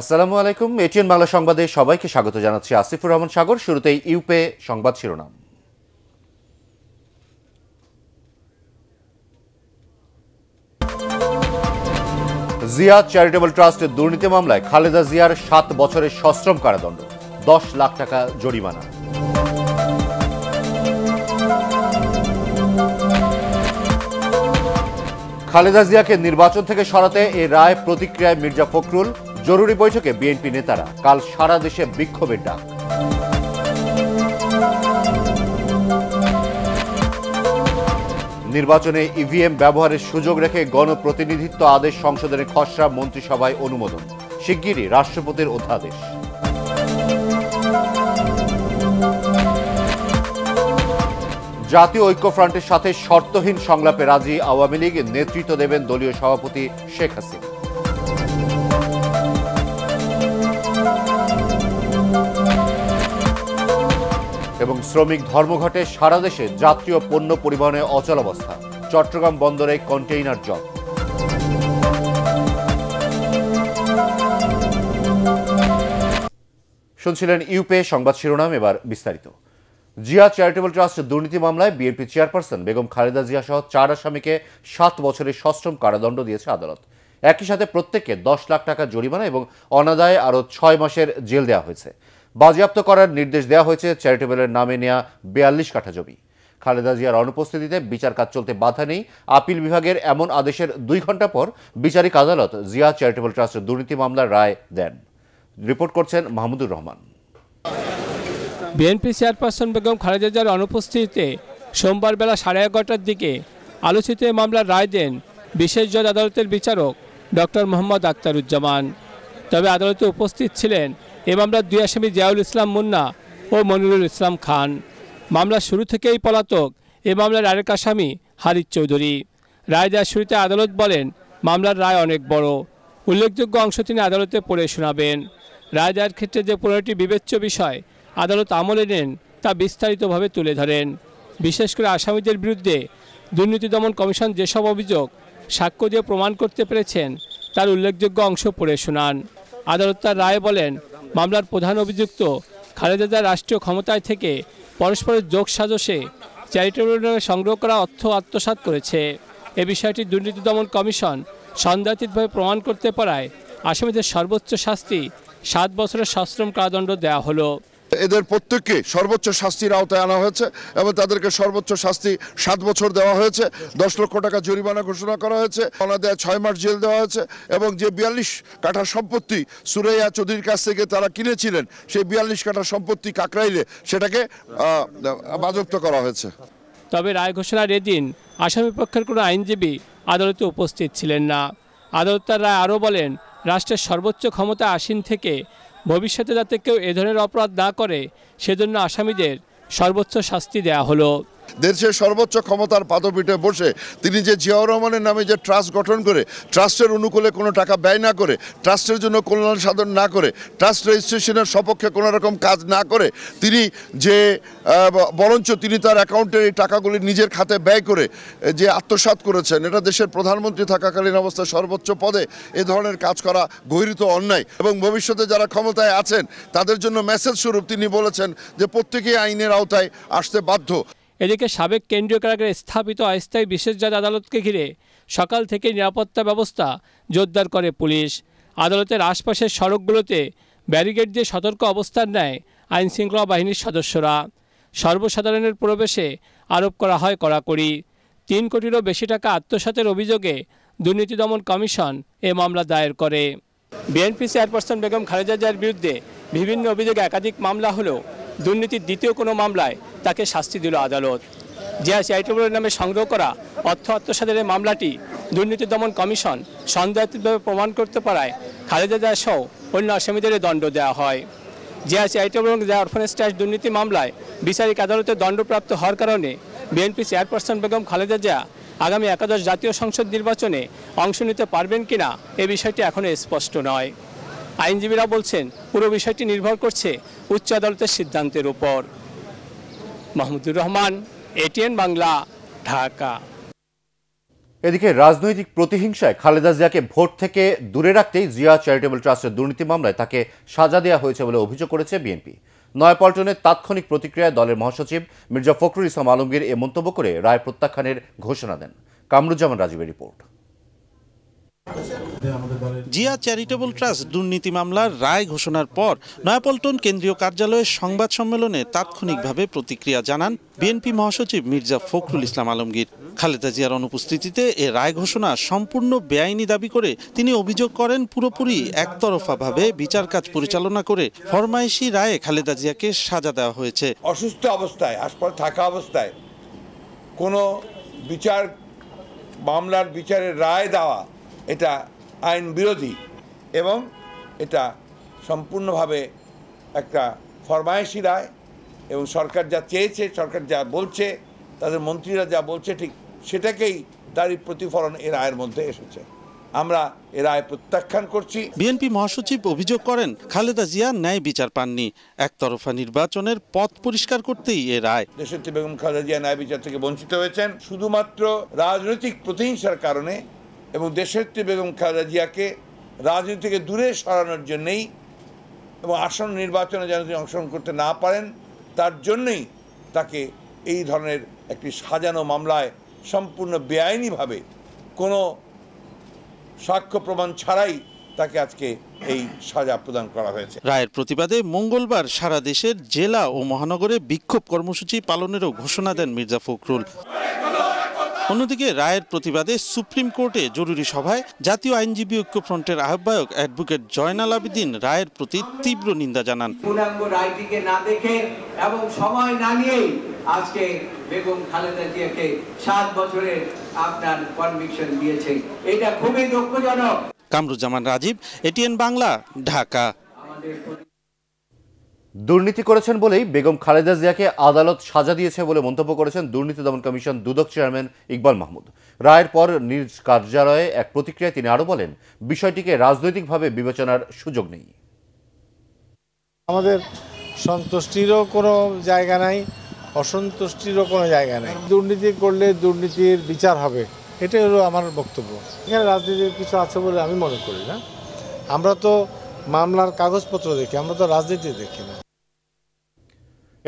আসসালামু আলাইকুম এটিএন বাংলা সংবাদে সবাইকে স্বাগত জানাচ্ছি আসিফুর রহমান সাগর শুরুতেই ইউপে সংবাদ শিরোনাম জিয়া চ্যারিটেবল ট্রাস্টের দুর্নীতি মামলায় খালেদা জিয়ার সাত বছরের সশ্রম কারাদণ্ড দশ লাখ টাকা জরিমানা খালেদা জিয়াকে নির্বাচন থেকে সরাতে এ রায় প্রতিক্রিয়ায় মির্জা ফখরুল জরুরি বৈঠকে বিএনপি নেতারা কাল সারা দেশে বিক্ষোভের ডাক নির্বাচনে ইভিএম ব্যবহারের সুযোগ রেখে গণপ্রতিনিধিত্ব আদেশ সংসদের খসড়া মন্ত্রিসভায় অনুমোদন শিগগিরই রাষ্ট্রপতির অধ্যাদেশ জাতীয় ঐক্যফ্রন্টের সাথে শর্তহীন সংলাপে রাজি আওয়ামী লীগ নেতৃত্ব দেবেন দলীয় সভাপতি শেখ হাসিনা এবং শ্রমিক ধর্মঘটে সারা দেশে জাতীয় পণ্য পরিবহনে অচলাবস্থা চট্টগ্রাম বন্দরে কন্টেইনার জব শুনছিলেন ইউপে সংবাদ শিরোনাম এবার বিস্তারিত জিয়া চ্যারিটেবল ট্রাস্ট দুর্নীতি মামলায় বিএনপি চেয়ারপারসন বেগম খালেদা জিয়া সহ চার আসামিকে সাত বছরের সষ্টম কারাদণ্ড দিয়েছে আদালত একই সাথে প্রত্যেককে দশ লাখ টাকা জরিমানা এবং অনাদায়ে আরও ছয় মাসের জেল দেওয়া হয়েছে বাজেয়াপ্ত করার নির্দেশ দেওয়া হয়েছে চ্যারিটেবলের নামে নেয়া বেয়াল্লিশ কাঠা জমি খালেদা জিয়ার অনুপস্থিতিতে বিচার কাজ চলতে বাধা নেই আপিল বিভাগের এমন আদেশের দুই ঘন্টা পর বিচারিক আদালত জিয়া চ্যারিটেবল ট্রাস্টের দুর্নীতি মামলার রায় দেন রিপোর্ট করছেন মাহমুদুর রহমান বিএনপি চেয়ারপারসন বেগম খালেদা জিয়ার অনুপস্থিতিতে সোমবার বেলা সাড়ে এগারোটার দিকে আলোচিত মামলার রায় দেন বিশেষ জজ আদালতের বিচারক ডক্টর মোহাম্মদ আক্তারুজ্জামান তবে আদালতে উপস্থিত ছিলেন এ মামলার দুই আসামি জিয়াউল ইসলাম মুন্না ও মনিরুল ইসলাম খান মামলা শুরু থেকেই পলাতক এ মামলার আরেক আসামি হারিজ চৌধুরী রায় দেওয়ার শুরুতে আদালত বলেন মামলার রায় অনেক বড় উল্লেখযোগ্য অংশ তিনি আদালতে পড়ে শোনাবেন রায় দেওয়ার ক্ষেত্রে যে পনেরোটি বিবেচ্য বিষয় আদালত আমলে নেন তা বিস্তারিতভাবে তুলে ধরেন বিশেষ করে আসামিদের বিরুদ্ধে দুর্নীতি দমন কমিশন যেসব অভিযোগ সাক্ষ্য দিয়ে প্রমাণ করতে পেরেছেন তার উল্লেখযোগ্য অংশ পড়ে শোনান আদালত তার রায় বলেন মামলার প্রধান অভিযুক্ত খালেদাদার রাষ্ট্রীয় ক্ষমতায় থেকে পরস্পরের যোগ সাজসে চ্যারিটেবল সংগ্রহ করা অর্থ আত্মসাত করেছে এ বিষয়টি দুর্নীতি দমন কমিশন সন্দেহাতীতভাবে প্রমাণ করতে পারায় আসামিদের সর্বোচ্চ শাস্তি সাত বছরের সশ্রম কারাদণ্ড দেওয়া হলো এদের প্রত্যেককে সর্বোচ্চ শাস্তির আওতায় আনা হয়েছে এবং তাদেরকে সর্বোচ্চ শাস্তি সাত বছর দেওয়া হয়েছে দশ লক্ষ টাকা জরিমানা ঘোষণা করা হয়েছে ওনাদের ছয় মাস জেল দেওয়া হয়েছে এবং যে বিয়াল্লিশ কাঠা সম্পত্তি সুরাইয়া চৌধুরীর কাছ থেকে তারা কিনেছিলেন সেই বিয়াল্লিশ কাঠা সম্পত্তি কাকরাইলে সেটাকে বাজপ্ত করা হয়েছে তবে রায় ঘোষণার এদিন আসামি পক্ষের কোনো আইনজীবী আদালতে উপস্থিত ছিলেন না আদালত তার রায় আরও বলেন রাষ্ট্রের সর্বোচ্চ ক্ষমতা আসীন থেকে ভবিষ্যতে যাতে কেউ এ ধরনের অপরাধ না করে সেজন্য আসামিদের সর্বোচ্চ শাস্তি দেয়া হলো দেশের সর্বোচ্চ ক্ষমতার পাদপীঠে বসে তিনি যে জিয়াউর রহমানের নামে যে ট্রাস্ট গঠন করে ট্রাস্টের অনুকূলে কোনো টাকা ব্যয় না করে ট্রাস্টের জন্য কল্যাণ সাধন না করে ট্রাস্ট রেজিস্ট্রেশনের সপক্ষে কোনো রকম কাজ না করে তিনি যে বরঞ্চ তিনি তার অ্যাকাউন্টের এই টাকাগুলি নিজের খাতে ব্যয় করে যে আত্মসাত করেছেন এটা দেশের প্রধানমন্ত্রী থাকাকালীন অবস্থায় সর্বোচ্চ পদে এ ধরনের কাজ করা গহিরিত অন্যায় এবং ভবিষ্যতে যারা ক্ষমতায় আছেন তাদের জন্য মেসেজ স্বরূপ তিনি বলেছেন যে প্রত্যেকেই আইনের আওতায় আসতে বাধ্য এদিকে সাবেক কেন্দ্রীয় কারাগারে স্থাপিত অস্থায়ী বিশেষ জজ আদালতকে ঘিরে সকাল থেকে নিরাপত্তা ব্যবস্থা জোরদার করে পুলিশ আদালতের আশপাশের সড়কগুলোতে ব্যারিকেড দিয়ে সতর্ক অবস্থান নেয় আইনশৃঙ্খলা বাহিনীর সদস্যরা সর্বসাধারণের প্রবেশে আরোপ করা হয় কড়াকড়ি তিন কোটিরও বেশি টাকা আত্মসাতের অভিযোগে দুর্নীতি দমন কমিশন এ মামলা দায়ের করে বিএনপি চেয়ারপারসন বেগম খালেদা জিয়ার বিরুদ্ধে বিভিন্ন অভিযোগে একাধিক মামলা হলেও দুর্নীতির দ্বিতীয় কোনো মামলায় তাকে শাস্তি দিল আদালত জিয়াসি আইটিবুলের নামে সংগ্রহ করা অর্থ আত্মসাদের মামলাটি দুর্নীতি দমন কমিশন সন্দেহাতীতভাবে প্রমাণ করতে পারায় খালেদা জিয়া সহ অন্য আসামিদের দণ্ড দেওয়া হয় জিয়াসি আইটিবুল দেয়া অরফানেজ ট্যাক্স দুর্নীতি মামলায় বিচারিক আদালতে দণ্ডপ্রাপ্ত হওয়ার কারণে বিএনপি চেয়ারপারসন বেগম খালেদা জিয়া আগামী একাদশ জাতীয় সংসদ নির্বাচনে অংশ নিতে পারবেন কিনা এ বিষয়টি এখনও স্পষ্ট নয় আইনজীবীরা বলছেন পুরো বিষয়টি নির্ভর করছে উচ্চ আদালতের সিদ্ধান্তের উপর মাহমুদুর রহমান এটিএন বাংলা ঢাকা এদিকে রাজনৈতিক প্রতিহিংসায় খালেদা জিয়াকে ভোট থেকে দূরে রাখতেই জিয়া চ্যারিটেবল ট্রাস্টের দুর্নীতি মামলায় তাকে সাজা দেওয়া হয়েছে বলে অভিযোগ করেছে বিএনপি নয়াপল্টনের তাৎক্ষণিক প্রতিক্রিয়ায় দলের মহাসচিব মির্জা ফখরুল ইসলাম আলমগীর এ মন্তব্য করে রায় প্রত্যাখ্যানের ঘোষণা দেন কামরুজ্জামান রাজীবের রিপোর্ট জিয়া চ্যারিটেবল ট্রাস্ট দুর্নীতি মামলার রায় ঘোষণার পর নয়াপল্টন কেন্দ্রীয় কার্যালয়ের সংবাদ সম্মেলনে তাৎক্ষণিকভাবে প্রতিক্রিয়া জানান বিএনপি মহাসচিব মির্জা ফখরুল ইসলাম আলমগীর খালেদা জিয়ার অনুপস্থিতিতে এ রায় ঘোষণা সম্পূর্ণ বেআইনি দাবি করে তিনি অভিযোগ করেন পুরোপুরি একতরফাভাবে বিচার কাজ পরিচালনা করে ফরমাইশি রায়ে খালেদা জিয়াকে সাজা দেওয়া হয়েছে অসুস্থ অবস্থায় হাসপাতাল থাকা অবস্থায় কোনো বিচার মামলার বিচারের রায় দেওয়া এটা আইন বিরোধী এবং এটা সম্পূর্ণভাবে একটা ফরমায়েশি রায় এবং সরকার যা চেয়েছে সরকার যা বলছে তাদের মন্ত্রীরা যা বলছে ঠিক সেটাকেই তারই প্রতিফলন এ রায়ের মধ্যে এসেছে আমরা এ রায় প্রত্যাখ্যান করছি বিএনপি মহাসচিব অভিযোগ করেন খালেদা জিয়া ন্যায় বিচার পাননি একতরফা নির্বাচনের পথ পরিষ্কার করতেই এ রায় দেশের বেগম খালেদা জিয়া ন্যায় বিচার থেকে বঞ্চিত হয়েছেন শুধুমাত্র রাজনৈতিক প্রতিহিংসার কারণে এবং দেশত্রী বেগম খালেদা জিয়াকে রাজনীতি থেকে দূরে সরানোর জন্যেই এবং আসন্ন নির্বাচনে যেন তিনি অংশগ্রহণ করতে না পারেন তার জন্যই তাকে এই ধরনের একটি সাজানো মামলায় সম্পূর্ণ বেআইনিভাবে কোনো সাক্ষ্য প্রমাণ ছাড়াই তাকে আজকে এই সাজা প্রদান করা হয়েছে রায়ের প্রতিবাদে মঙ্গলবার সারা দেশের জেলা ও মহানগরে বিক্ষোভ কর্মসূচি পালনেরও ঘোষণা দেন মির্জা ফখরুল অন্যদিকে রায়ের প্রতিবাদে সুপ্রিম কোর্টে জরুরি সভায় জাতীয় আইনজীবী ঐক্য ফ্রন্টের আহ্বায়ক অ্যাডভোকেট জয়নাল আবিদিন রায়ের প্রতি তীব্র নিন্দা জানান পূর্ণাঙ্গ রায়টিকে না দেখে এবং সময় না আজকে বেগম খালেদা জিয়াকে সাত বছরের আপনার কনভিকশন দিয়েছে এটা খুবই দুঃখজনক কামরুজ্জামান রাজীব এটিএন বাংলা ঢাকা দুর্নীতি করেছেন বলেই বেগম খালেদা জিয়াকে আদালত সাজা দিয়েছে বলে মন্তব্য করেছেন দুর্নীতি দমন কমিশন দুদক চেয়ারম্যান ইকবাল মাহমুদ রায়ের পর নিজ কার্যালয়ে এক প্রতিক্রিয়ায় তিনি আরও বলেন বিষয়টিকে রাজনৈতিকভাবে বিবেচনার সুযোগ নেই আমাদের সন্তুষ্টিরও কোনো জায়গা নাই অসন্তুষ্টিরও কোনো জায়গা নাই দুর্নীতি করলে দুর্নীতির বিচার হবে এটাই হলো আমার বক্তব্য এখানে রাজনীতির কিছু আছে বলে আমি মনে করি না আমরা তো মামলার কাগজপত্র দেখি আমরা তো রাজনীতি দেখি না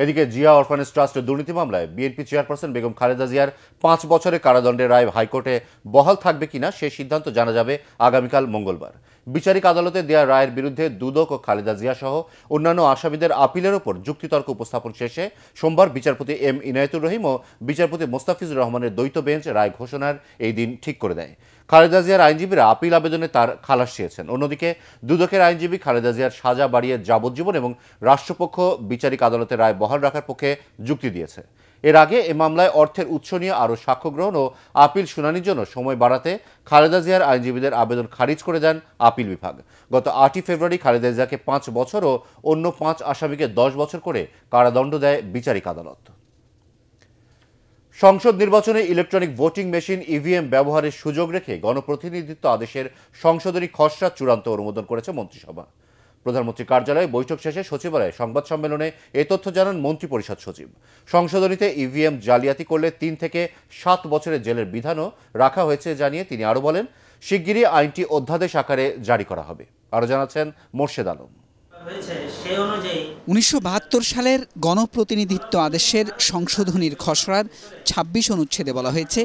এদিকে জিয়া অরফানেজ ট্রাস্টের দুর্নীতি মামলায় বিএনপি চেয়ারপারসন বেগম খালেদা জিয়ার পাঁচ বছরের কারাদণ্ডের রায় হাইকোর্টে বহাল থাকবে কিনা সে সিদ্ধান্ত জানা যাবে আগামীকাল মঙ্গলবার বিচারিক আদালতে দেয়া রায়ের বিরুদ্ধে দুদক ও খালেদা জিয়া সহ অন্যান্য আসামিদের আপিলের ওপর যুক্তিতর্ক উপস্থাপন শেষে সোমবার বিচারপতি এম ইনায়তুর রহিম ও বিচারপতি মোস্তাফিজুর রহমানের দ্বৈত বেঞ্চ রায় ঘোষণার এই দিন ঠিক করে দেয় খালেদা জিয়ার আইনজীবীরা আপিল আবেদনে তার খালাস চেয়েছেন অন্যদিকে দুদকের আইনজীবী খালেদা জিয়ার সাজা বাড়িয়ে যাবজ্জীবন এবং রাষ্ট্রপক্ষ বিচারিক আদালতের রায় বহাল রাখার পক্ষে যুক্তি দিয়েছে এর আগে এ মামলায় অর্থের উৎস নিয়ে আরও সাক্ষ্য গ্রহণ ও আপিল শুনানির জন্য সময় বাড়াতে খালেদা জিয়ার আইনজীবীদের আবেদন খারিজ করে দেন আপিল বিভাগ গত আটই ফেব্রুয়ারি খালেদা জিয়াকে পাঁচ বছর ও অন্য পাঁচ আসামিকে দশ বছর করে কারাদণ্ড দেয় বিচারিক আদালত সংসদ নির্বাচনে electronic voting machine EVM e ব্যবহারের সুযোগ রেখে গণপ্রতিনিধিত্ব আদেশের সংশোধনী খসড়া চূড়ান্ত অনুমোদন করেছে মন্ত্রিসভা প্রধানমন্ত্রী কার্যালয়ে বৈঠক শেষে সচিবালয়ে সংবাদ সম্মেলনে এ তথ্য জানান মন্ত্রিপরিষদ সচিব সংশোধনীতে ইভিএম e জালিয়াতি করলে তিন থেকে সাত বছরের জেলের বিধানও রাখা হয়েছে জানিয়ে তিনি আরও বলেন শিগগিরই আইনটি অধ্যাদেশ আকারে জারি করা হবে আরও জানাচ্ছেন মোর্শেদ আলম উনিশশো সালের গণপ্রতিনিধিত্ব আদেশের সংশোধনীর খসড়ার ২৬ অনুচ্ছেদে বলা হয়েছে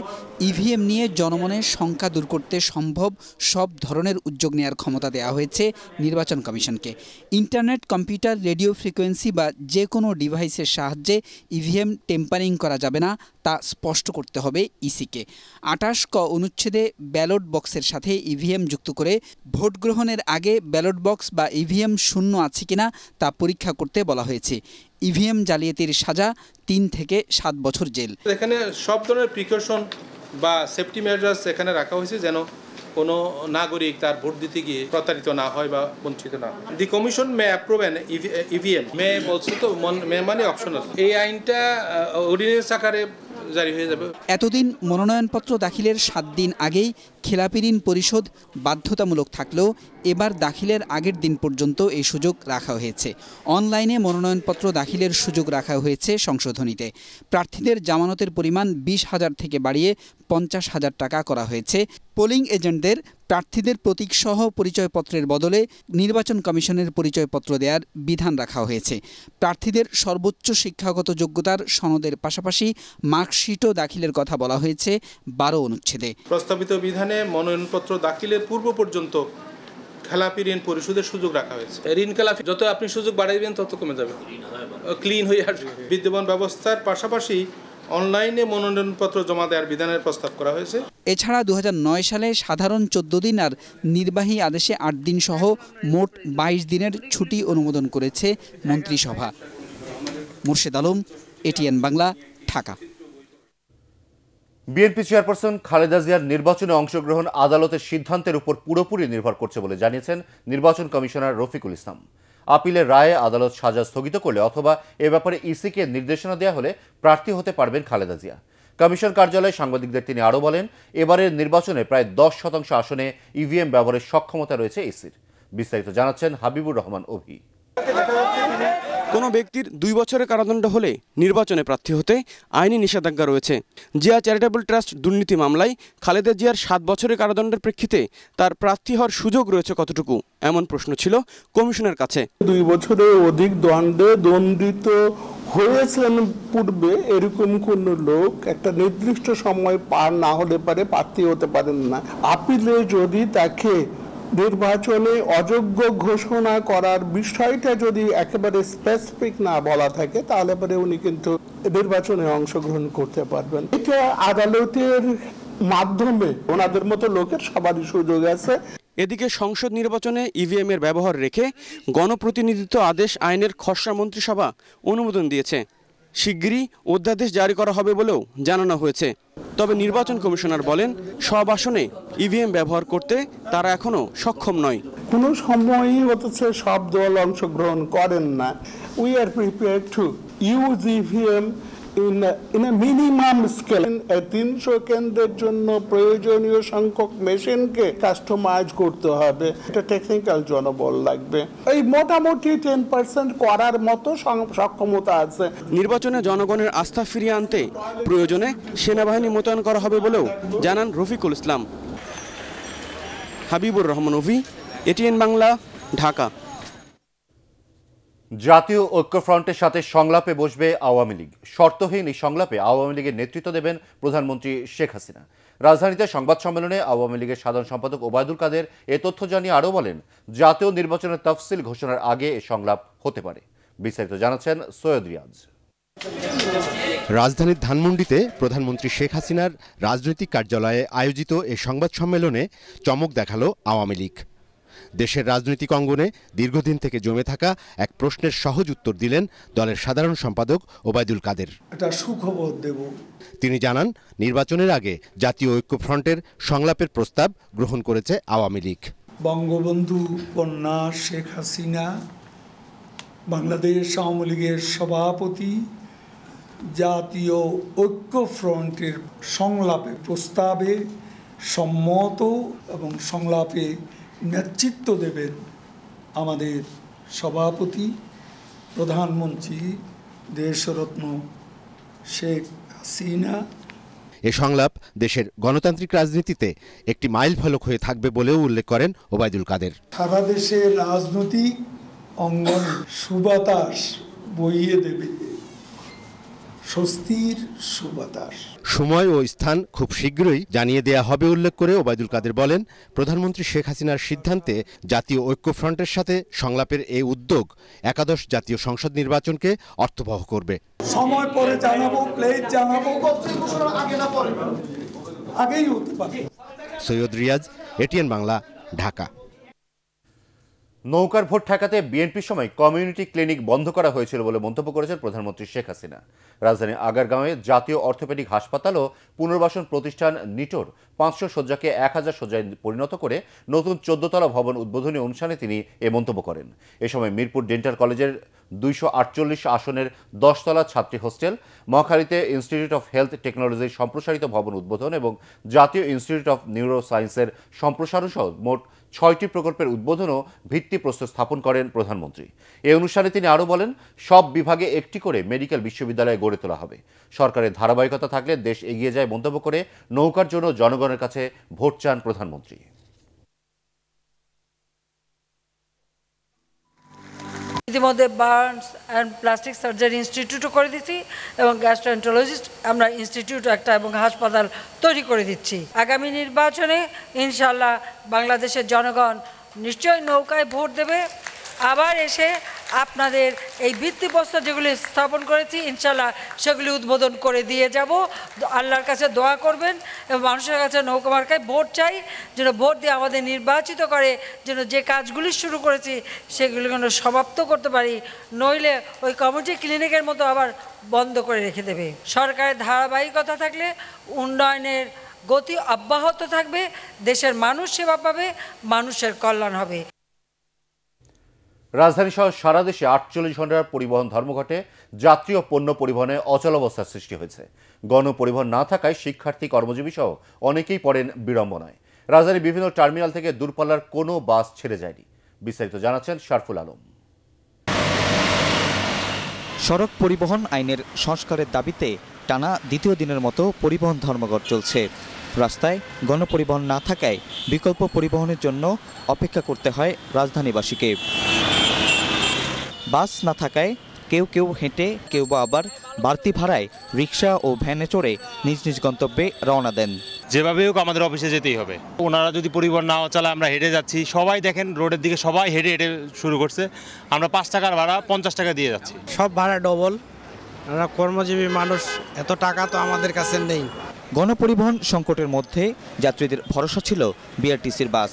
ইভিএম নিয়ে জনমনের শঙ্কা দূর করতে সম্ভব সব ধরনের উদ্যোগ নেওয়ার ক্ষমতা দেওয়া হয়েছে নির্বাচন কমিশনকে ইন্টারনেট কম্পিউটার রেডিও ফ্রিকোয়েন্সি বা যে কোনো ডিভাইসের সাহায্যে ইভিএম টেম্পারিং করা যাবে না তা স্পষ্ট করতে হবে ইসিকে আটাশ ক অনুচ্ছেদে ব্যালট বক্সের সাথে ইভিএম যুক্ত করে ভোট গ্রহণের আগে ব্যালট বক্স বা ইভিএম শূন্য আছে কিনা তা পরীক্ষা করতে বলা হয়েছে ইভিএম জালিয়াতির সাজা তিন থেকে সাত বছর জেল এখানে সব ধরনের প্রিকশন বা সেফটি মেজার্স এখানে রাখা হয়েছে যেন কোনো নাগরিক তার ভোট দিতে গিয়ে প্রতারিত না হয় বা বঞ্চিত না the commission may approve an EVM may বলছে তো মে মানে অপশনাল এই আইনটা অর্ডিনেন্স আকারে জারি হয়ে যাবে এতদিন মনোনয়নপত্র দাখিলের সাত দিন আগেই খেলাপি ঋণ পরিশোধ বাধ্যতামূলক থাকলেও এবার দাখিলের আগের দিন পর্যন্ত এই সুযোগ রাখা হয়েছে অনলাইনে মনোনয়নপত্র দাখিলের সুযোগ রাখা হয়েছে সংশোধনীতে প্রার্থীদের জামানতের পরিমাণ বিশ হাজার থেকে বাড়িয়ে পঞ্চাশ হাজার টাকা করা হয়েছে পোলিং এজেন্টদের প্রার্থীদের প্রতীকসহ পরিচয়পত্রের বদলে নির্বাচন কমিশনের পরিচয়পত্র দেওয়ার বিধান রাখা হয়েছে প্রার্থীদের সর্বোচ্চ শিক্ষাগত যোগ্যতার সনদের পাশাপাশি মার্কশিটও দাখিলের কথা বলা হয়েছে বারো অনুচ্ছেদে প্রস্তাবিত বিধানে মনোনয়নপত্র দাখিলের পূর্ব পর্যন্ত খেলাপি ঋণ পরিশোধের সুযোগ রাখা হয়েছে ঋণ খেলাপি যত আপনি সুযোগ বাড়াইবেন তত কমে যাবে ক্লিন হয়ে আসবে বিদ্যমান ব্যবস্থার পাশাপাশি অনলাইনে মনোনয়নপত্র জমা দেওয়ার বিধানের প্রস্তাব করা হয়েছে এছাড়া দু সালে সাধারণ চোদ্দ দিন আর নির্বাহী আদেশে আট দিন সহ মোট ২২ দিনের ছুটি অনুমোদন করেছে মন্ত্রিসভা Murshid Alam ATN Bangla Dhaka BNP chairperson Khaleda জিয়ার নির্বাচনে অংশগ্রহণ আদালতের সিদ্ধান্তের উপর পুরোপুরি নির্ভর করছে বলে জানিয়েছেন নির্বাচন কমিশনার রফিকুল ইসলাম আপিলের রায়ে আদালত সাজা স্থগিত করলে অথবা এ ব্যাপারে ইসিকে নির্দেশনা দেওয়া হলে প্রার্থী হতে পারবেন খালেদা জিয়া কমিশন কার্যালয়ে সাংবাদিকদের তিনি আরও বলেন এবারের নির্বাচনে প্রায় দশ শতাংশ আসনে ইভিএম ব্যবহারের সক্ষমতা রয়েছে ইসির বিস্তারিত জানাচ্ছেন হাবিবুর রহমান অভি কোনো ব্যক্তির দুই বছরের কারাদণ্ড হলে নির্বাচনে প্রার্থী হতে আইনি নিষেধাজ্ঞা রয়েছে জিয়া চ্যারিটেবল ট্রাস্ট দুর্নীতি মামলায় খালেদা জিয়ার সাত বছরের কারাদণ্ডের প্রেক্ষিতে তার প্রার্থী হওয়ার সুযোগ রয়েছে কতটুকু এমন প্রশ্ন ছিল কমিশনের কাছে দুই বছরে অধিক দণ্ডে দণ্ডিত হয়েছেন পূর্বে এরকম কোন লোক একটা নির্দিষ্ট সময় পার না হলে পারে প্রার্থী হতে পারেন না আপিলে যদি তাকে নির্বাচনে অযোগ্য ঘোষণা করার বিষয়টা যদি একেবারে স্পেসিফিক না বলা থাকে তাহলে পরে উনি কিন্তু নির্বাচনে অংশগ্রহণ করতে পারবেন এটা আদালতের মাধ্যমে ওনাদের মতো লোকের সবারই সুযোগ আছে এদিকে সংসদ নির্বাচনে ইভিএম e এর ব্যবহার রেখে গণপ্রতিনিধিত্ব আদেশ আইনের খসড়া মন্ত্রিসভা অনুমোদন দিয়েছে শিগগিরই অধ্যাদেশ জারি করা হবে বলেও জানানো হয়েছে তবে নির্বাচন কমিশনার বলেন সব আসনে ইভিএম e ব্যবহার করতে তারা এখনো সক্ষম নয় কোনো সময়ই হচ্ছে সব দল অংশগ্রহণ করেন না we are prepare to use EVM in in a minimum scale তিনশো কেন্দ্রের জন্য প্রয়োজনীয় সংখ্যক মেশিনকে কাস্টমাইজ করতে হবে এটা টেকনিক্যাল জনবল লাগবে এই মোটামুটি টেন পার্সেন্ট করার মতো সক্ষমতা আছে নির্বাচনে জনগণের আস্থা ফিরিয়ে আনতে প্রয়োজনে সেনাবাহিনী মোতায়েন করা হবে বলেও জানান রফিকুল ইসলাম হাবিবুর রহমান ওভি এটিএন বাংলা ঢাকা জাতীয় ঐক্যফ্রন্টের সাথে সংলাপে বসবে আওয়ামী লীগ শর্তহীন এই সংলাপে আওয়ামী লীগের নেতৃত্ব দেবেন প্রধানমন্ত্রী শেখ হাসিনা রাজধানীতে সংবাদ সম্মেলনে আওয়ামী লীগের সাধারণ সম্পাদক ওবায়দুল কাদের এ তথ্য জানিয়ে আরও বলেন জাতীয় নির্বাচনের তফসিল ঘোষণার আগে এ সংলাপ হতে পারে বিস্তারিত জানাচ্ছেন সৈয়দ রিয়াজ রাজধানীর ধানমন্ডিতে প্রধানমন্ত্রী শেখ হাসিনার রাজনৈতিক কার্যালয়ে আয়োজিত এ সংবাদ সম্মেলনে চমক দেখালো আওয়ামী লীগ দেশের রাজনৈতিক অঙ্গনে দীর্ঘদিন থেকে জমে থাকা এক প্রশ্নের সহজ উত্তর দিলেন দলের সাধারণ সম্পাদক ওবায়দুল কাদের সুখবর দেব তিনি জানান নির্বাচনের আগে জাতীয় ঐক্যফ্রন্টের সংলাপের প্রস্তাব গ্রহণ করেছে আওয়ামী লীগ বঙ্গবন্ধু কন্যা শেখ হাসিনা বাংলাদেশ আওয়ামী লীগের সভাপতি জাতীয় ঐক্যফ্রন্টের সংলাপে প্রস্তাবে সম্মত এবং সংলাপে নেতৃত্ব দেবেন আমাদের সভাপতি প্রধানমন্ত্রী দেশরত্ন শেখ হাসিনা এ সংলাপ দেশের গণতান্ত্রিক রাজনীতিতে একটি মাইল ফলক হয়ে থাকবে বলেও উল্লেখ করেন ওবায়দুল কাদের সারা দেশে রাজনৈতিক অঙ্গন সুবাতাস বইয়ে দেবে স্বস্তির সুবাতাস সময় ও স্থান খুব শীঘ্রই জানিয়ে দেয়া হবে উল্লেখ করে ওবায়দুল কাদের বলেন প্রধানমন্ত্রী শেখ হাসিনার সিদ্ধান্তে জাতীয় ঐক্যফ্রন্টের সাথে সংলাপের এই উদ্যোগ একাদশ জাতীয় সংসদ নির্বাচনকে অর্থবহ করবে সময় পরে জানাবো প্লেট জানাবো আগে না পরে আগেই হতে পারে সৈয়দ রিয়াজ এটিএন বাংলা ঢাকা নৌকার ভোট ঠেকাতে বিএনপির সময় কমিউনিটি ক্লিনিক বন্ধ করা হয়েছিল বলে মন্তব্য করেছেন প্রধানমন্ত্রী শেখ হাসিনা রাজধানী আগারগাঁওয়ে জাতীয় অর্থোপেডিক হাসপাতাল ও পুনর্বাসন প্রতিষ্ঠান নিটোর পাঁচশো শয্যাকে এক হাজার শয্যায় পরিণত করে নতুন চোদ্দতলা ভবন উদ্বোধনী অনুষ্ঠানে তিনি এ মন্তব্য করেন এ সময় মিরপুর ডেন্টাল কলেজের দুইশো আটচল্লিশ আসনের দশতলা ছাত্রী হোস্টেল মহাখালীতে ইনস্টিটিউট অফ হেলথ টেকনোলজির সম্প্রসারিত ভবন উদ্বোধন এবং জাতীয় ইনস্টিটিউট অফ নিউরোসায়েন্সের সম্প্রসারণ সহ মোট ছয়টি প্রকল্পের উদ্বোধনও ভিত্তিপ্রস্তর স্থাপন করেন প্রধানমন্ত্রী এই অনুষ্ঠানে তিনি আরও বলেন সব বিভাগে একটি করে মেডিকেল বিশ্ববিদ্যালয় গড়ে তোলা হবে সরকারের ধারাবাহিকতা থাকলে দেশ এগিয়ে যায় মন্তব্য করে নৌকার জন্য জনগণের কাছে ভোট চান প্রধানমন্ত্রী ইতিমধ্যে বার্নস অ্যান্ড প্লাস্টিক সার্জারি ইনস্টিটিউটও করে দিচ্ছি এবং গ্যাস্ট্রোএন্টোলজিস্ট আমরা ইনস্টিটিউট একটা এবং হাসপাতাল তৈরি করে দিচ্ছি আগামী নির্বাচনে ইনশাল্লাহ বাংলাদেশের জনগণ নিশ্চয়ই নৌকায় ভোট দেবে আবার এসে আপনাদের এই ভিত্তিপ্রস্তর যেগুলি স্থাপন করেছি ইনশাল্লাহ সেগুলি উদ্বোধন করে দিয়ে যাব আল্লাহর কাছে দোয়া করবেন এবং মানুষের কাছে নৌকা মার্কায় ভোট চাই যেন ভোট দিয়ে আমাদের নির্বাচিত করে যেন যে কাজগুলি শুরু করেছি সেগুলি যেন সমাপ্ত করতে পারি নইলে ওই কমিউনিটি ক্লিনিকের মতো আবার বন্ধ করে রেখে দেবে সরকারের ধারাবাহিকতা থাকলে উন্নয়নের গতি অব্যাহত থাকবে দেশের মানুষ সেবা পাবে মানুষের কল্যাণ হবে রাজধানী সহ সারা দেশে আটচল্লিশ ঘন্টার পরিবহন ধর্মঘটে যাত্রী ও পণ্য পরিবহনে অচলাবস্থার সৃষ্টি হয়েছে গণপরিবহন না থাকায় শিক্ষার্থী কর্মজীবী সহ অনেকেই পড়েন বিড়ম্বনায় রাজধানীর বিভিন্ন টার্মিনাল থেকে দূরপাল্লার কোনো বাস ছেড়ে যায়নি বিস্তারিত জানাচ্ছেন শারফুল আলম সড়ক পরিবহন আইনের সংস্কারের দাবিতে টানা দ্বিতীয় দিনের মতো পরিবহন ধর্মঘট চলছে রাস্তায় গণপরিবহন না থাকায় বিকল্প পরিবহনের জন্য অপেক্ষা করতে হয় রাজধানীবাসীকে বাস না থাকায় কেউ কেউ হেঁটে কেউ বা আবার বাড়তি ভাড়ায় রিক্সা ও ভ্যানে চড়ে নিজ নিজ গন্তব্যে রওনা দেন যেভাবে হোক আমাদের অফিসে যেতেই হবে ওনারা যদি পরিবহন না চালায় আমরা হেঁটে যাচ্ছি সবাই দেখেন রোডের দিকে সবাই হেঁটে হেঁটে শুরু করছে আমরা পাঁচ টাকার ভাড়া পঞ্চাশ টাকা দিয়ে যাচ্ছি সব ভাড়া ডবল কর্মজীবী মানুষ এত টাকা তো আমাদের কাছে নেই গণপরিবহন সংকটের মধ্যে যাত্রীদের ভরসা ছিল বিআরটিসির বাস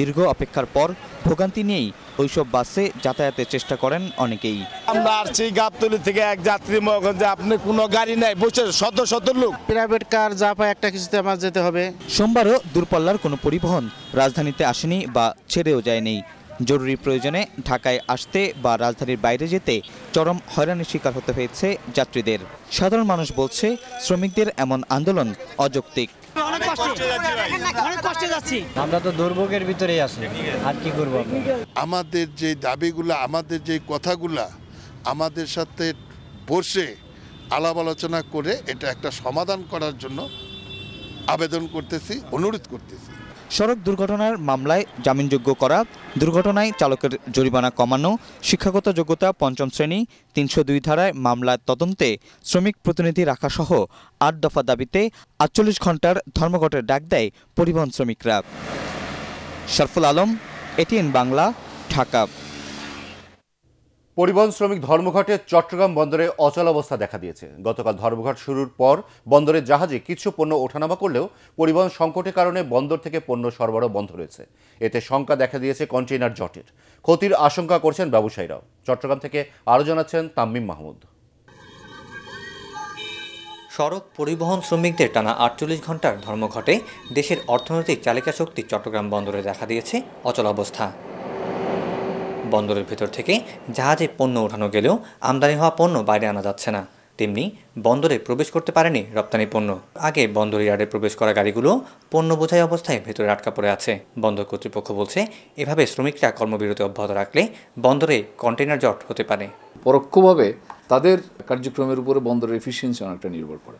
দীর্ঘ অপেক্ষার পর ভোগান্তি নিয়েই ওইসব বাসে যাতায়াতের চেষ্টা করেন অনেকেই আমরা আসছি গাবতলি থেকে এক যাত্রী মগঞ্জে আপনি কোনো গাড়ি নাই বসে শত শত লোক প্রাইভেট কার যা পায় একটা কিছুতে আমার যেতে হবে সোমবারও দূরপাল্লার কোনো পরিবহন রাজধানীতে আসেনি বা ছেড়েও যায়নি জরুরি প্রয়োজনে ঢাকায় আসতে বা রাজধানীর বাইরে যেতে চরম হয়রানির শিকার হতে হয়েছে যাত্রীদের সাধারণ মানুষ বলছে শ্রমিকদের এমন আন্দোলন অযৌক্তিক আমরা তো দুর্ভোগের ভিতরেই আছি আর কি করব আমাদের যে দাবিগুলো আমাদের যে কথাগুলা আমাদের সাথে বসে আলাপ আলোচনা করে এটা একটা সমাধান করার জন্য আবেদন করতেছি অনুরোধ করতেছি সড়ক দুর্ঘটনার মামলায় জামিনযোগ্য করা দুর্ঘটনায় চালকের জরিমানা কমানো শিক্ষাগত যোগ্যতা পঞ্চম শ্রেণী তিনশো দুই ধারায় মামলার তদন্তে শ্রমিক প্রতিনিধি রাখাসহ আট দফা দাবিতে আটচল্লিশ ঘন্টার ধর্মঘটের ডাক দেয় পরিবহন শ্রমিকরা শরফুল আলম এটিএন বাংলা ঢাকা পরিবহন শ্রমিক ধর্মঘটে চট্টগ্রাম বন্দরে অচলাবস্থা দেখা দিয়েছে গতকাল ধর্মঘট শুরুর পর বন্দরের জাহাজে কিছু পণ্য ওঠানামা করলেও পরিবহন সংকটের কারণে বন্দর থেকে পণ্য সরবরাহ বন্ধ রয়েছে এতে শঙ্কা দেখা দিয়েছে কন্টেইনার জটের ক্ষতির আশঙ্কা করছেন ব্যবসায়ীরাও চট্টগ্রাম থেকে আরও জানাচ্ছেন তাম্মিম মাহমুদ সড়ক পরিবহন শ্রমিকদের টানা আটচল্লিশ ঘন্টার ধর্মঘটে দেশের অর্থনৈতিক চালিকা শক্তি চট্টগ্রাম বন্দরে দেখা দিয়েছে অচলাবস্থা বন্দরের ভেতর থেকে জাহাজে পণ্য ওঠানো গেলেও আমদানি হওয়া পণ্য বাইরে আনা যাচ্ছে না তেমনি বন্দরে প্রবেশ করতে পারেনি রপ্তানি পণ্য আগে বন্দর ইয়ার্ডে প্রবেশ করা গাড়িগুলো পণ্য বোঝাই অবস্থায় ভেতরে আটকা পড়ে আছে বন্দর কর্তৃপক্ষ বলছে এভাবে শ্রমিকরা কর্মবিরতি অব্যাহত রাখলে বন্দরে কন্টেনার জট হতে পারে পরোক্ষভাবে তাদের কার্যক্রমের উপরে বন্দরের এফিসিয়েন্সি অনেকটা নির্ভর করে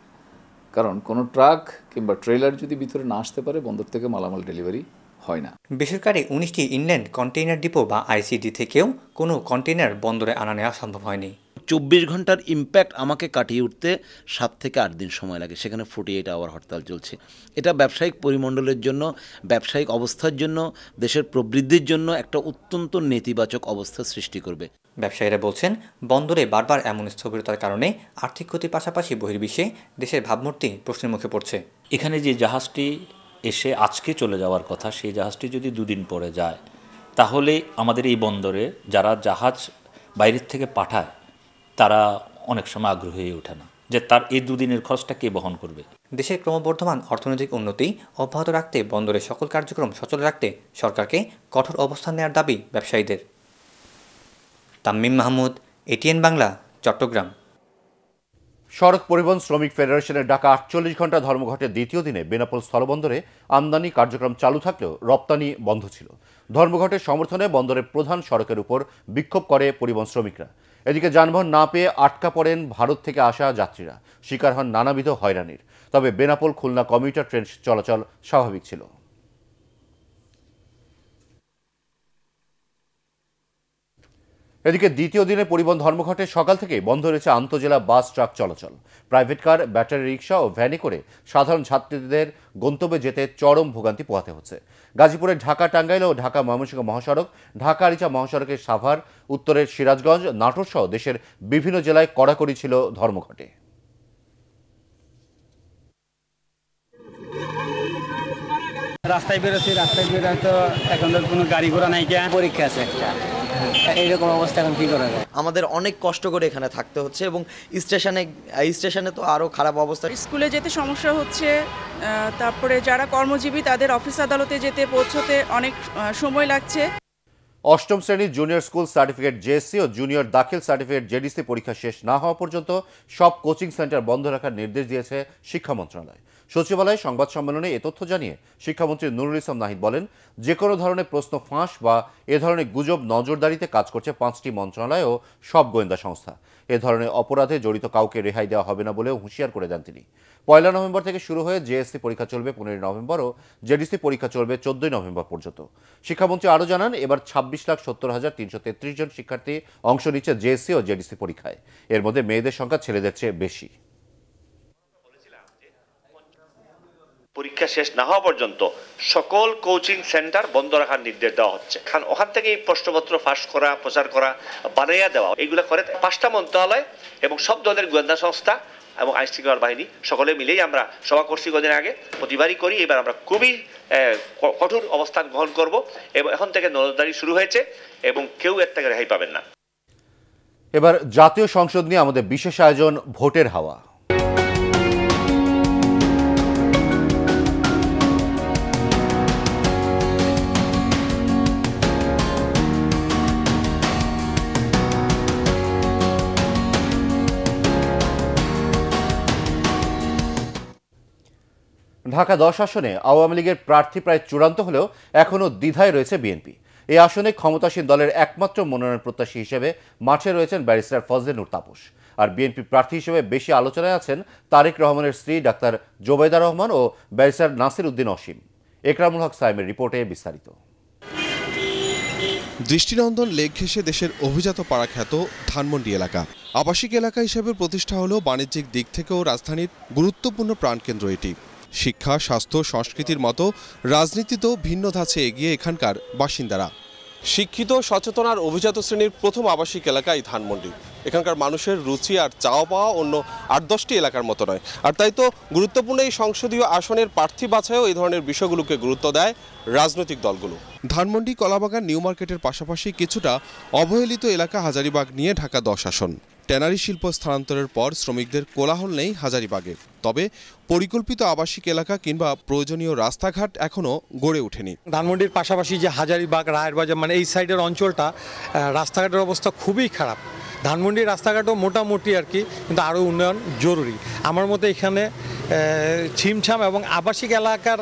কারণ কোনো ট্রাক কিংবা ট্রেলার যদি ভিতরে না আসতে পারে বন্দর থেকে মালামাল ডেলিভারি হয় না বেসরকারি উনিশটি ইনল্যান্ড কন্টেইনার ডিপো বা আইসিডি থেকেও কোনো কন্টেইনার বন্দরে আনা নেওয়া সম্ভব হয়নি চব্বিশ ঘন্টার ইম্প্যাক্ট আমাকে কাটিয়ে উঠতে সাত থেকে আট দিন সময় লাগে সেখানে ফোর্টি এইট আওয়ার হরতাল চলছে এটা ব্যবসায়িক পরিমণ্ডলের জন্য ব্যবসায়িক অবস্থার জন্য দেশের প্রবৃদ্ধির জন্য একটা অত্যন্ত নেতিবাচক অবস্থা সৃষ্টি করবে ব্যবসায়ীরা বলছেন বন্দরে বারবার এমন স্থবিরতার কারণে আর্থিক ক্ষতির পাশাপাশি বহির্বিশ্বে দেশের ভাবমূর্তি প্রশ্নের মুখে পড়ছে এখানে যে জাহাজটি এসে আজকে চলে যাওয়ার কথা সেই জাহাজটি যদি দুদিন পরে যায় তাহলে আমাদের এই বন্দরে যারা জাহাজ বাইরের থেকে পাঠায় তারা অনেক সময় আগ্রহী হয়ে ওঠে না যে তার এই দুদিনের খরচটা কে বহন করবে দেশের ক্রমবর্ধমান অর্থনৈতিক উন্নতি অব্যাহত রাখতে বন্দরের সকল কার্যক্রম সচল রাখতে সরকারকে কঠোর অবস্থান নেওয়ার দাবি ব্যবসায়ীদের তাম্মিম মাহমুদ এটিএন বাংলা চট্টগ্রাম সড়ক পরিবহন শ্রমিক ফেডারেশনের ডাকা আটচল্লিশ ঘন্টা ধর্মঘটের দ্বিতীয় দিনে বেনাপোল স্থলবন্দরে আমদানি কার্যক্রম চালু থাকলেও রপ্তানি বন্ধ ছিল ধর্মঘটের সমর্থনে বন্দরের প্রধান সড়কের উপর বিক্ষোভ করে পরিবহন শ্রমিকরা এদিকে যানবাহন না পেয়ে আটকা পড়েন ভারত থেকে আসা যাত্রীরা শিকার হন নানাবিধ হয়রানির তবে বেনাপোল খুলনা কমিউটার ট্রেন চলাচল স্বাভাবিক ছিল এদিকে দ্বিতীয় দিনে পরিবহন ধর্মঘটে সকাল থেকে বন্ধ রয়েছে আন্তজেলা বাস ট্রাক চলাচল প্রাইভেট কার ব্যাটারি রিক্সা ও ভ্যানে করে সাধারণ ছাত্রীদের গন্তব্যে যেতে চরম ভোগান্তি পোহাতে হচ্ছে গাজীপুরের ঢাকা টাঙ্গাইল ও ঢাকা ময়মনসিংহ মহাসড়ক ঢাকা আরিচা মহাসড়কের সাভার উত্তরের সিরাজগঞ্জ নাটোর সহ দেশের বিভিন্ন জেলায় কড়াকড়ি ছিল ধর্মঘটে রাস্তায় বেরোছি রাস্তায় বেরোয় তো এখন তো কোনো গাড়ি ঘোড়া নাই পরীক্ষা আছে একটা হ্যাঁ, এইরকম অবস্থা এখন কি করা যায় আমাদের অনেক কষ্ট করে এখানে থাকতে হচ্ছে এবং স্টেশনে স্টেশনে তো আরো খারাপ অবস্থা স্কুলে যেতে সমস্যা হচ্ছে তারপরে যারা কর্মজীবী তাদের অফিস আদালতে যেতে পৌঁছতে অনেক সময় লাগছে অষ্টম শ্রেণীর জুনিয়র স্কুল সার্টিফিকেট জেএসসি ও জুনিয়র দাখিল সার্টিফিকেট জেডিসি পরীক্ষা শেষ না হওয়া পর্যন্ত সব কোচিং সেন্টার বন্ধ রাখার নির্দেশ দিয়েছে শিক্ষা মন্ত্রণালয় সচিবালয়ে সংবাদ সম্মেলনে এ তথ্য জানিয়ে শিক্ষামন্ত্রী নুরুল ইসলাম নাহিদ বলেন যে কোনো ধরনের প্রশ্ন ফাঁস বা এ ধরনের গুজব নজরদারিতে কাজ করছে পাঁচটি মন্ত্রণালয় ও সব গোয়েন্দা সংস্থা এ ধরনের অপরাধে জড়িত কাউকে রেহাই দেওয়া হবে না বলেও হুঁশিয়ার করে দেন তিনি পয়লা নভেম্বর থেকে শুরু হয়ে জেএসসি পরীক্ষা চলবে পনেরোই নভেম্বর ও জেডিসি পরীক্ষা চলবে চোদ্দই নভেম্বর পর্যন্ত শিক্ষামন্ত্রী আরও জানান এবার ছাব্বিশ লাখ সত্তর হাজার তিনশো তেত্রিশ জন শিক্ষার্থী অংশ নিচ্ছে জেএসসি ও জেডিসি পরীক্ষায় এর মধ্যে মেয়েদের সংখ্যা ছেলেদের চেয়ে বেশি পরীক্ষা শেষ না হওয়া পর্যন্ত সকল কোচিং সেন্টার বন্ধ রাখার নির্দেশ দেওয়া হচ্ছে কারণ ওখান থেকেই প্রশ্নপত্র ফাঁস করা প্রচার করা বানাইয়া দেওয়া এইগুলো করে পাঁচটা মন্ত্রণালয় এবং সব দলের গোয়েন্দা সংস্থা এবং আইন শৃঙ্খলার বাহিনী সকলে মিলেই আমরা সভা করছি কদিন আগে প্রতিবারই করি এবার আমরা খুবই কঠোর অবস্থান গ্রহণ করব এবং এখন থেকে নজরদারি শুরু হয়েছে এবং কেউ এর থেকে রেহাই পাবেন না এবার জাতীয় সংসদ নিয়ে আমাদের বিশেষ আয়োজন ভোটের হাওয়া ঢাকা দশ আসনে আওয়ামী লীগের প্রার্থী প্রায় চূড়ান্ত হলেও এখনও দ্বিধায় রয়েছে বিএনপি এই আসনে ক্ষমতাসীন দলের একমাত্র মনোনয়ন প্রত্যাশী হিসেবে মাঠে রয়েছেন ব্যারিস্টার নূর তাপস আর বিএনপি প্রার্থী হিসেবে বেশি আলোচনায় আছেন তারেক রহমানের স্ত্রী ডাক্তার জোবেদা রহমান ও ব্যারিস্টার নাসির উদ্দিন অসীম একরামুল হক সাইমের রিপোর্টে বিস্তারিত দৃষ্টিনন্দন লেক ঘেঁষে দেশের অভিজাত পাড়া খ্যাত ধানমন্ডি এলাকা আবাসিক এলাকা হিসেবে প্রতিষ্ঠা হলেও বাণিজ্যিক দিক থেকেও রাজধানীর গুরুত্বপূর্ণ প্রাণকেন্দ্র এটি শিক্ষা স্বাস্থ্য সংস্কৃতির মতো রাজনীতিতেও ভিন্ন ধাঁচে এগিয়ে এখানকার বাসিন্দারা শিক্ষিত সচেতনার অভিজাত শ্রেণীর প্রথম আবাসিক এলাকা এই ধানমন্ডি এখানকার মানুষের রুচি আর চাওয়া পাওয়া অন্য আট দশটি এলাকার মতো নয় আর তাই তো গুরুত্বপূর্ণ এই সংসদীয় আসনের প্রার্থী বাছাইও এই ধরনের বিষয়গুলোকে গুরুত্ব দেয় রাজনৈতিক দলগুলো ধানমন্ডি কলাবাগান নিউ মার্কেটের পাশাপাশি কিছুটা অবহেলিত এলাকা হাজারিবাগ নিয়ে ঢাকা দশ আসন ট্যানারি শিল্প স্থানান্তরের পর শ্রমিকদের কোলাহল নেই হাজারিবাগে তবে পরিকল্পিত আবাসিক এলাকা কিংবা প্রয়োজনীয় রাস্তাঘাট এখনও গড়ে ওঠেনি ধানমন্ডির পাশাপাশি যে হাজারিবাগ রায়েরবাজার মানে এই সাইডের অঞ্চলটা রাস্তাঘাটের অবস্থা খুবই খারাপ ধানমন্ডির রাস্তাঘাটও মোটামুটি আর কি কিন্তু আরও উন্নয়ন জরুরি আমার মতে এখানে ছিমছাম এবং আবাসিক এলাকার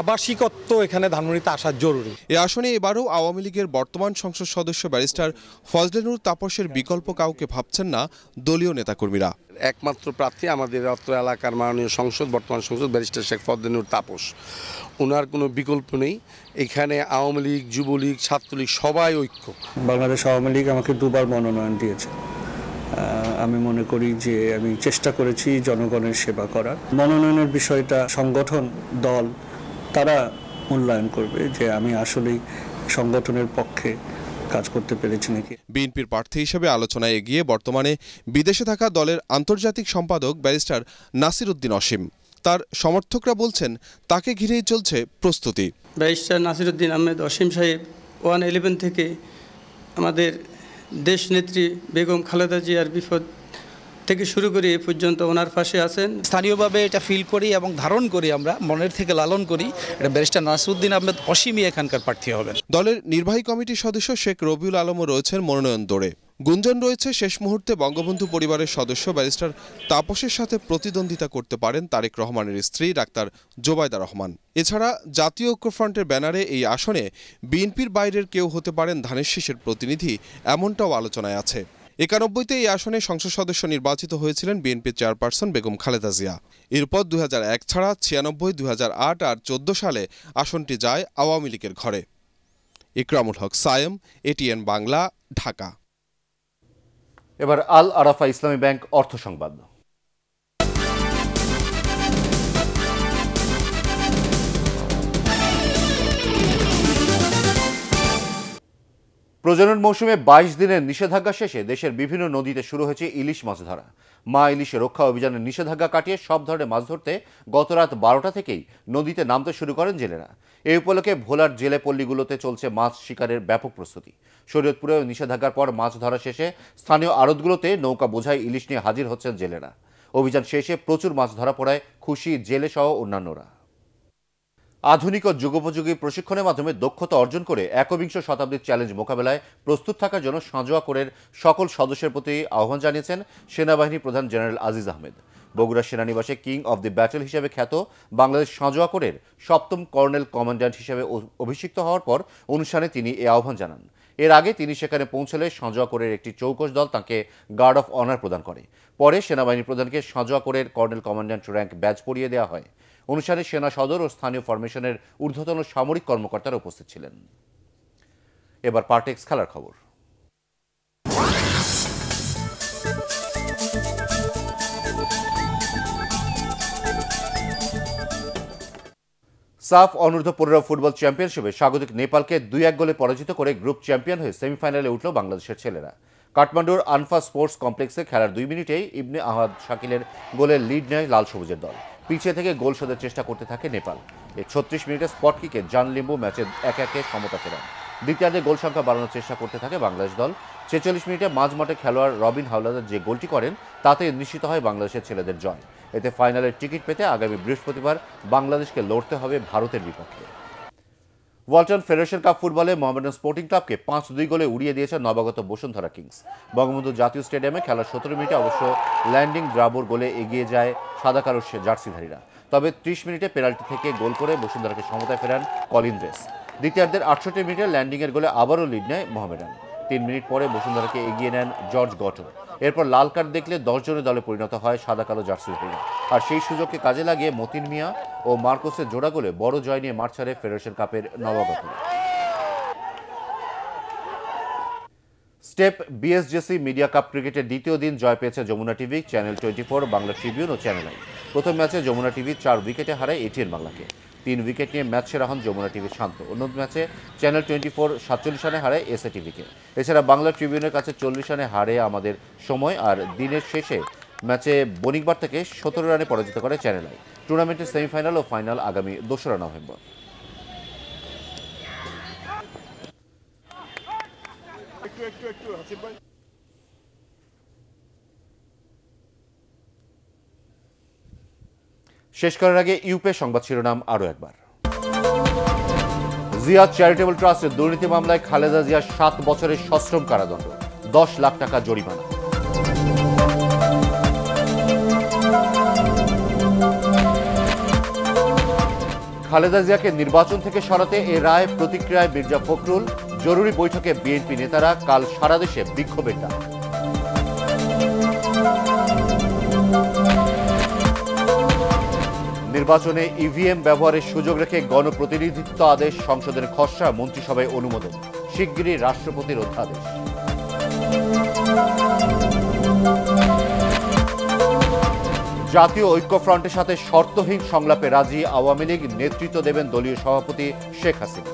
আবাসিকত্ব এখানে ধানমন্ডিতে আসা জরুরি এ আসনে এবারও আওয়ামী লীগের বর্তমান সংসদ সদস্য ব্যারিস্টার ফজলেনুর তাপসের বিকল্প কাউকে ভাবছেন না দলীয় নেতাকর্মীরা একমাত্র প্রার্থী আমাদের অত্র এলাকার মাননীয় সংসদ বর্তমান সংসদ ব্যারিস্টার শেখ ফদ্দিনুর তাপস ওনার কোনো বিকল্প নেই এখানে আওয়ামী লীগ যুবলীগ ছাত্রলীগ সবাই ঐক্য বাংলাদেশ আওয়ামী লীগ আমাকে দুবার মনোনয়ন দিয়েছে আমি মনে করি যে আমি চেষ্টা করেছি জনগণের সেবা করার মনোনয়নের বিষয়টা সংগঠন দল তারা মূল্যায়ন করবে যে আমি আসলেই সংগঠনের পক্ষে কাজ করতে পেরেছি নাকি বিএনপির প্রার্থী হিসেবে আলোচনায় এগিয়ে বর্তমানে বিদেশে থাকা দলের আন্তর্জাতিক সম্পাদক ব্যারিস্টার নাসির উদ্দিন অসীম তার সমর্থকরা বলছেন তাকে ঘিরেই চলছে প্রস্তুতি ব্যারিস্টার নাসিরুদ্দিন আহমেদ অসীম সাহেব ওয়ান ইলেভেন থেকে আমাদের দেশনেত্রী বেগম খালেদা জিয়ার বিপদ থেকে শুরু করে এ পর্যন্ত ওনার পাশে আছেন স্থানীয়ভাবে এটা ফিল করি এবং ধারণ করি আমরা মনের থেকে লালন করি এটা ব্যারিস্টার নাসরুদ্দিন আহমেদ অসীমই এখানকার প্রার্থী হবেন দলের নির্বাহী কমিটির সদস্য শেখ রবিউল আলমও রয়েছেন মনোনয়ন দৌড়ে গুঞ্জন রয়েছে শেষ মুহূর্তে বঙ্গবন্ধু পরিবারের সদস্য ব্যারিস্টার তাপসের সাথে প্রতিদ্বন্দ্বিতা করতে পারেন তারেক রহমানের স্ত্রী ডাক্তার জোবায়দা রহমান এছাড়া জাতীয় ঐক্যফ্রন্টের ব্যানারে এই আসনে বিএনপির বাইরের কেউ হতে পারেন ধানের শীষের প্রতিনিধি এমনটাও আলোচনায় আছে একানব্বইতে এই আসনে সংসদ সদস্য নির্বাচিত হয়েছিলেন বিএনপির চেয়ারপারসন বেগম খালেদা জিয়া এরপর দুই ছাড়া ছিয়ানব্বই দুই আর চোদ্দ সালে আসনটি যায় আওয়ামী লীগের ঘরে ইকরামুল হক সায়েম এটিএন বাংলা ঢাকা এবার আল আরাফা ইসলামী ব্যাংক অর্থ সংবাদ প্রজনন মৌসুমে ২২ দিনের নিষেধাজ্ঞা শেষে দেশের বিভিন্ন নদীতে শুরু হয়েছে ইলিশ মাছ ধরা মা ইলিশে রক্ষা অভিযানের নিষেধাজ্ঞা কাটিয়ে সব ধরনের মাছ ধরতে গতরাত বারোটা থেকেই নদীতে নামতে শুরু করেন জেলেরা এই উপলক্ষে ভোলার জেলে পল্লীগুলোতে চলছে মাছ শিকারের ব্যাপক প্রস্তুতি শরীয়তপুরেও নিষেধাজ্ঞার পর মাছ ধরা শেষে স্থানীয় আড়তগুলোতে নৌকা বোঝাই ইলিশ নিয়ে হাজির হচ্ছেন জেলেরা অভিযান শেষে প্রচুর মাছ ধরা পড়ায় খুশি জেলে সহ অন্যান্যরা আধুনিক ও যুগোপযোগী প্রশিক্ষণের মাধ্যমে দক্ষতা অর্জন করে একবিংশ শতাব্দীর চ্যালেঞ্জ মোকাবেলায় প্রস্তুত থাকার জন্য সাঁজোয়া করের সকল সদস্যের প্রতি আহ্বান জানিয়েছেন সেনাবাহিনী প্রধান জেনারেল আজিজ আহমেদ বগুড়া সেনানিবাসে কিং অব দি ব্যাটেল হিসেবে খ্যাত বাংলাদেশ সাঁজোয়া করের সপ্তম কর্নেল কমান্ড্যান্ট হিসেবে অভিষিক্ত হওয়ার পর অনুষ্ঠানে তিনি এ আহ্বান জানান এর আগে তিনি সেখানে পৌঁছলে সাঁজোয়া করের একটি চৌকশ দল তাকে গার্ড অফ অনার প্রদান করে পরে সেনাবাহিনী প্রধানকে সাঁজোয়া করের কর্নেল কমান্ড্যান্ট র্যাঙ্ক ব্যাজ পরিয়ে দেওয়া হয় অনুসারে সেনা সদর ও স্থানীয় ফরমেশনের ঊর্ধ্বতন সামরিক কর্মকর্তারা উপস্থিত ছিলেন এবার পার্টেক্স খেলার খবর সাফ অনূর্ধ্ব পনেরো ফুটবল চ্যাম্পিয়নশিপে স্বাগতিক নেপালকে দুই এক গোলে পরাজিত করে গ্রুপ চ্যাম্পিয়ন হয়ে সেমিফাইনালে উঠল বাংলাদেশের ছেলেরা কাঠমান্ডুর আনফা স্পোর্টস কমপ্লেক্সে খেলার দুই মিনিটেই ইবনে আহমদ শাকিলের গোলে লিড নেয় লাল সবুজের দল পিছিয়ে থেকে গোল শোধের চেষ্টা করতে থাকে নেপাল এই ছত্রিশ মিনিটে স্পট কিকে জান লিম্বু ম্যাচে এক একে সমতা ফেরান দ্বিতীয়ার্ধে গোল সংখ্যা বাড়ানোর চেষ্টা করতে থাকে বাংলাদেশ দল ছেচল্লিশ মিনিটে মাঝমাঠে খেলোয়াড় রবিন হাওলাদার যে গোলটি করেন তাতে নিশ্চিত হয় বাংলাদেশের ছেলেদের জয় এতে ফাইনালের টিকিট পেতে আগামী বৃহস্পতিবার বাংলাদেশকে লড়তে হবে ভারতের বিপক্ষে ওয়ালটন ফেডারেশন কাপ ফুটবলে মোহামেডান স্পোর্টিং ক্লাবকে পাঁচ দুই গোলে উড়িয়ে দিয়েছে নবাগত বসুন্ধরা কিংস বঙ্গবন্ধু জাতীয় স্টেডিয়ামে খেলার সতেরো মিনিটে অবশ্য ল্যান্ডিং ড্রাবর গোলে এগিয়ে যায় সাদা কালো জার্সিধারীরা তবে ত্রিশ মিনিটে পেনাল্টি থেকে গোল করে বসুন্ধরাকে সমতায় ফেরান কলিন দ্রেস দ্বিতীয়ার্ধের আটষট্টি মিনিটে ল্যান্ডিংয়ের গোলে আবারও লিড নেয় মোহামেডান তিন মিনিট পরে বসুন্ধরাকে এগিয়ে নেন জর্জ গটন এরপর লাল কার্ড দেখলে দশজনের দলে পরিণত হয় সাদা কালো জার্সি হরিণ আর সেই সুযোগকে কাজে লাগিয়ে মতিন মিয়া ও মার্কোসের জোড়া গোলে বড় জয় নিয়ে মাঠ ছাড়ে ফেডারেশন কাপের নবাগত স্টেপ বিএসজেসি মিডিয়া কাপ ক্রিকেটের দ্বিতীয় দিন জয় পেয়েছে Jamuna TV channel twenty four Bangla Tribune ও চ্যানেল আই প্রথম ম্যাচে যমুনা টিভি চার উইকেটে হারায় এটিএন বাংলাকে তিন উইকেট নিয়ে ম্যাচ সেরা হন যমুনা টিভির শান্ত অন্য ম্যাচে চ্যানেল টোয়েন্টি ফোর সাতচল্লিশ রানে হারে এসএ টিভিকে এছাড়া বাংলা ট্রিবিউনের কাছে চল্লিশ রানে হারে আমাদের সময় আর দিনের শেষে ম্যাচে বণিকবার থেকে সতেরো রানে পরাজিত করে চ্যানেল আই টুর্নামেন্টের সেমিফাইনাল ও ফাইনাল আগামী দোসরা নভেম্বর একটু একটু একটু হাসিফ ভাই শেষ করার আগে ইউপে সংবাদ শিরোনাম আরও একবার জিয়া চ্যারিটেবল ট্রাস্টের দুর্নীতি মামলায় খালেদা জিয়ার সাত বছরের সশ্রম কারাদণ্ড দশ লাখ টাকা জরিমানা খালেদা জিয়াকে নির্বাচন থেকে সরাতে এ রায় প্রতিক্রিয়ায় মির্জা ফখরুল জরুরি বৈঠকে বিএনপি নেতারা কাল সারা দেশে বিক্ষোভের ডাক নির্বাচনে ইভিএম e ব্যবহারের সুযোগ রেখে গণপ্রতিনিধিত্ব আদেশ সংসদের খসড়া মন্ত্রিসভায় অনুমোদন শিগগিরই রাষ্ট্রপতির অধ্যাদেশ জাতীয় ঐক্যফ্রন্টের সাথে শর্তহীন সংলাপে রাজি আওয়ামী লীগ নেতৃত্ব দেবেন দলীয় সভাপতি শেখ হাসিনা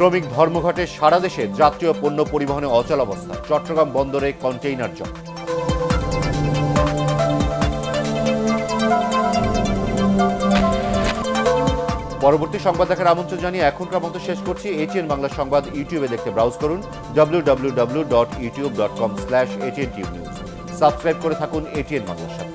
শ্রমিক ধর্মঘটে সারা দেশে জাতীয় পণ্য পরিবহনে অচলাবস্থা চট্টগ্রাম বন্দরে কন্টেইনার জট পরবর্তী সংবাদ দেখার আমন্ত্রণ জানিয়ে এখনকার মতো শেষ করছি এটিএন বাংলা সংবাদ ইউটিউবে দেখতে ব্রাউজ করুন W W W dot YouTube dot com slash ATN tube news subscribe করে থাকুন এটিএন বাংলার সাথে